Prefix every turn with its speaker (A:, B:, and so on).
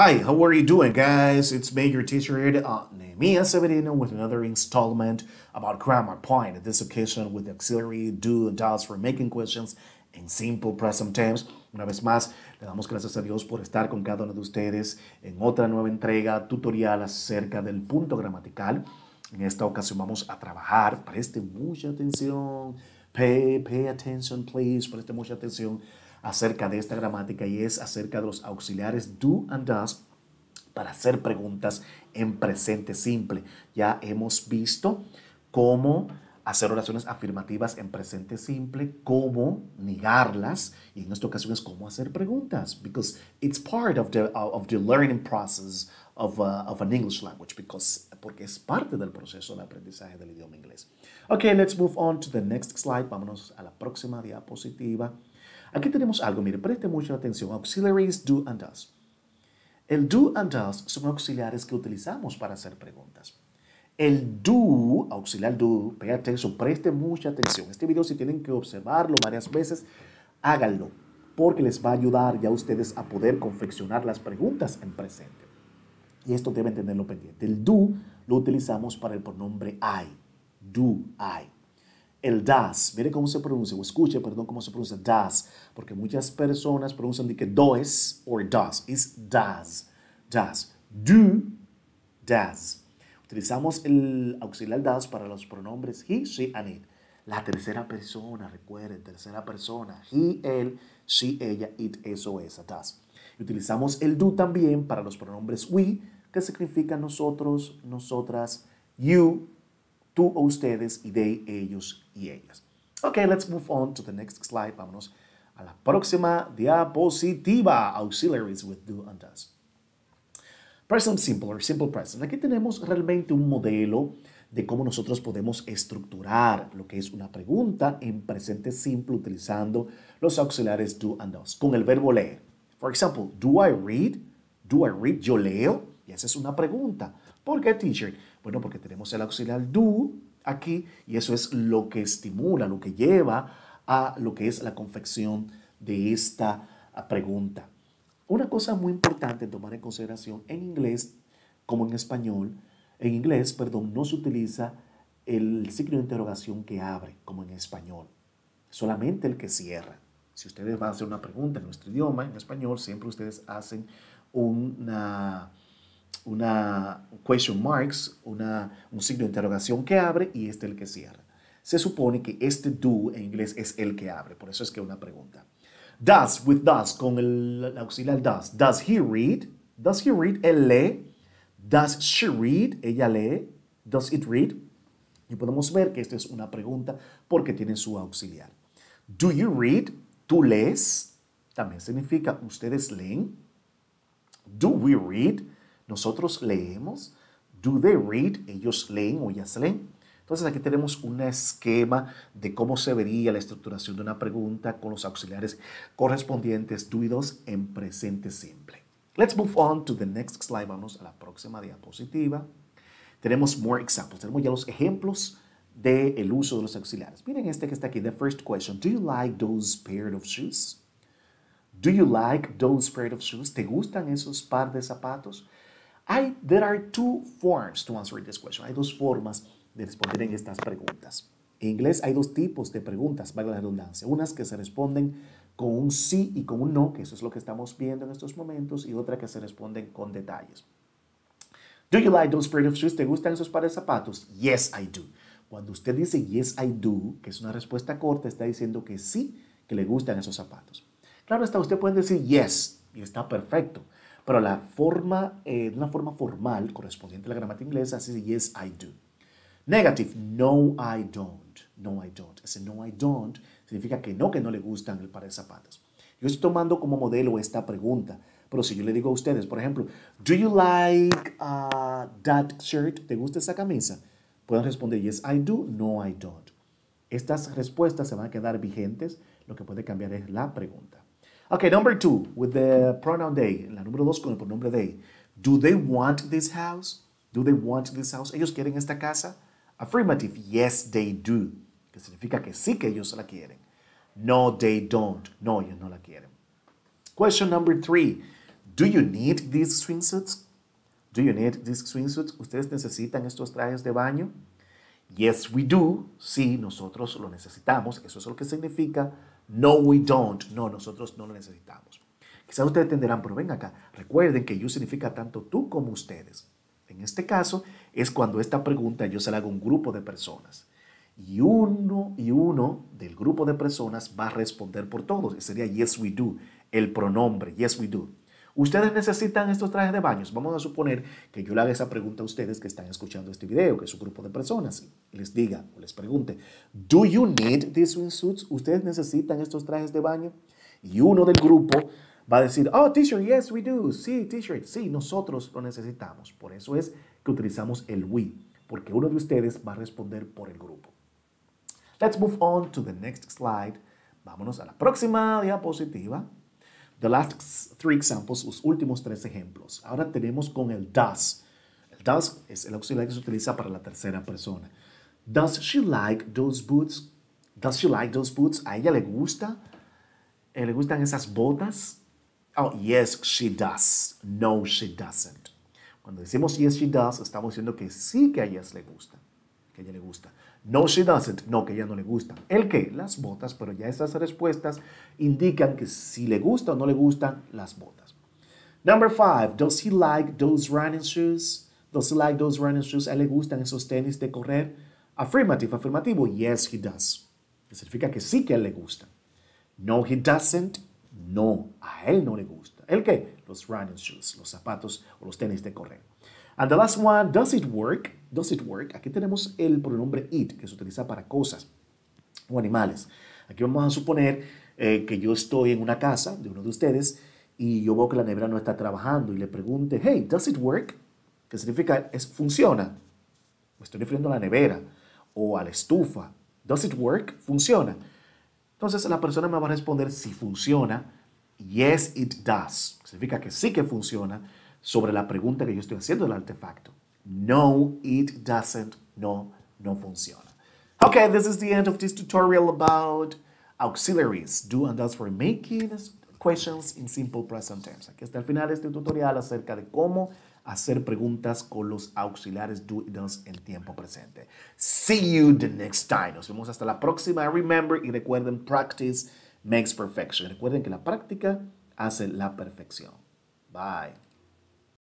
A: Hi, how are you doing, guys? It's me, your teacher here, Me uh, Nehemiah Severino, with another installment about grammar point. This occasion with auxiliary, do, and does for making questions en simple present tense. Una vez más, le damos gracias a Dios por estar con cada uno de ustedes en otra nueva entrega tutorial acerca del punto gramatical. En esta ocasión vamos a trabajar, preste mucha atención, pay, pay attention please, preste mucha atención acerca de esta gramática y es acerca de los auxiliares do and does para hacer preguntas en presente simple. Ya hemos visto cómo hacer oraciones afirmativas en presente simple, cómo negarlas y en esta ocasión es cómo hacer preguntas because it's part of the of the learning process of, uh, of an English language because porque es parte del proceso de aprendizaje del idioma inglés. Ok, let's move on to the next slide. Vámonos a la próxima diapositiva. Aquí tenemos algo, mire, preste mucha atención. Auxiliaries do and does. El do and does son auxiliares que utilizamos para hacer preguntas. El do, auxiliar do, pay attention, preste mucha atención. Este video, si tienen que observarlo varias veces, háganlo, porque les va a ayudar ya a ustedes a poder confeccionar las preguntas en presente. Y esto deben tenerlo pendiente. El do lo utilizamos para el pronombre I. Do I. El das, mire cómo se pronuncia, o escuche, perdón, cómo se pronuncia das, porque muchas personas pronuncian de que does or does, es does, does, do, does. Utilizamos el auxiliar das para los pronombres he, she, and it. La tercera persona, recuerden, tercera persona, he, él, she, ella, it, eso, esa, das utilizamos el do también para los pronombres we, que significa nosotros, nosotras, you, tú o ustedes, y they, ellos y ellas. Ok, let's move on to the next slide. Vámonos a la próxima diapositiva. Auxiliaries with do and does. Present simple or simple present. Aquí tenemos realmente un modelo de cómo nosotros podemos estructurar lo que es una pregunta en presente simple utilizando los auxiliares do and does con el verbo leer. Por ejemplo, do I read? Do I read? Yo leo. Y esa es una pregunta. ¿Por qué, teacher? Bueno, porque tenemos el auxiliar do aquí y eso es lo que estimula, lo que lleva a lo que es la confección de esta ah, pregunta. Una cosa muy importante tomar en consideración en inglés como en español, en inglés, perdón, no se utiliza el signo de interrogación que abre como en español, solamente el que cierra. Si ustedes van a hacer una pregunta en nuestro idioma, en español, siempre ustedes hacen una, una question marks, un signo de interrogación que abre y este el que cierra. Se supone que este do en inglés es el que abre, por eso es que es una pregunta. Does with does con el auxiliar does. Does he read? Does he read? Él lee. Does she read? Ella lee. Does it read? Y podemos ver que esta es una pregunta porque tiene su auxiliar. Do you read? tú lees, también significa ustedes leen. Do we read? Nosotros leemos. Do they read? Ellos leen o ellas leen. Entonces aquí tenemos un esquema de cómo se vería la estructuración de una pregunta con los auxiliares correspondientes dos, en presente simple. Let's move on to the next slide. Vamos a la próxima diapositiva. Tenemos more examples. Tenemos ya los ejemplos del el uso de los auxiliares. Miren este que está aquí, the first question. Do you like those pair of shoes? Do you like those pair of shoes? ¿Te gustan esos par de zapatos? there are two forms to answer this question. Hay dos formas de responder en estas preguntas. En inglés hay dos tipos de preguntas, valga la redundancia. Unas que se responden con un sí y con un no, que eso es lo que estamos viendo en estos momentos, y otra que se responden con detalles. Do you like those pair of shoes? ¿Te gustan esos par de zapatos? Yes, I do. Cuando usted dice yes, I do, que es una respuesta corta, está diciendo que sí, que le gustan esos zapatos. Claro está, usted puede decir yes y está perfecto, pero la forma, eh, una forma formal correspondiente a la gramática inglesa es yes, I do. Negative, no, I don't. No, I don't. Ese no, I don't significa que no, que no le gustan el par de zapatos. Yo estoy tomando como modelo esta pregunta, pero si yo le digo a ustedes, por ejemplo, do you like uh, that shirt? ¿Te gusta esa camisa? Pueden responder yes, I do, no, I don't. Estas respuestas se van a quedar vigentes. Lo que puede cambiar es la pregunta. Ok, number two, with the pronoun they. La número dos con el pronombre they. Do they want this house? Do they want this house? ¿Ellos quieren esta casa? Affirmative, yes, they do. Que significa que sí que ellos la quieren. No, they don't. No, ellos no la quieren. Question number three. Do you need these swimsuits? Do you need these swimsuits? ¿Ustedes necesitan estos trajes de baño? Yes, we do. Sí, nosotros lo necesitamos. Eso es lo que significa. No, we don't. No, nosotros no lo necesitamos. Quizás ustedes entenderán, pero ven acá. Recuerden que you significa tanto tú como ustedes. En este caso es cuando esta pregunta yo se la hago a un grupo de personas. Y uno y uno del grupo de personas va a responder por todos. sería yes, we do. El pronombre, yes, we do. ¿Ustedes necesitan estos trajes de baño? Vamos a suponer que yo le haga esa pregunta a ustedes que están escuchando este video, que es un grupo de personas, y les diga o les pregunte, ¿Do you need these swimsuits? ¿Ustedes necesitan estos trajes de baño? Y uno del grupo va a decir, oh, t-shirt, yes, we do. Sí, t-shirt, sí, nosotros lo necesitamos. Por eso es que utilizamos el we, porque uno de ustedes va a responder por el grupo. Let's move on to the next slide. Vámonos a la próxima diapositiva. The last three examples, los últimos tres ejemplos. Ahora tenemos con el does. El does es el auxiliar que se utiliza para la tercera persona. Does she like those boots? Does she like those boots? ¿A ella le gusta? Eh, ¿Le gustan esas botas? Oh, yes, she does. No, she doesn't. Cuando decimos yes, she does, estamos diciendo que sí que a ellas le gusta ella le gusta. No, she doesn't, no, que ella no le gusta. ¿El qué? Las botas, pero ya esas respuestas indican que si le gusta o no le gustan las botas. Number five, does he like those running shoes? Does he like those running shoes? ¿A él le gustan esos tenis de correr? Affirmative, afirmativo, yes, he does. significa que sí que a él le gusta. No, he doesn't, no, a él no le gusta. ¿El qué? Los running shoes, los zapatos o los tenis de correr. And the last one, does it work? does it work? Aquí tenemos el pronombre it que se utiliza para cosas o animales. Aquí vamos a suponer eh, que yo estoy en una casa de uno de ustedes y yo veo que la nevera no está trabajando y le pregunte, hey, does it work? Que significa, es, funciona. Me estoy refiriendo a la nevera o a la estufa. Does it work? Funciona. Entonces la persona me va a responder si funciona. Yes, it does. Significa que sí que funciona sobre la pregunta que yo estoy haciendo del artefacto. No, it doesn't. No, no funciona. Okay, this is the end of this tutorial about auxiliaries, do and does for making questions in simple present tense. Aquí está el final de este tutorial acerca de cómo hacer preguntas con los auxiliares do y does en tiempo presente. See you the next time. Nos vemos hasta la próxima. Remember y recuerden, practice makes perfection. Recuerden que la práctica hace la perfección. Bye.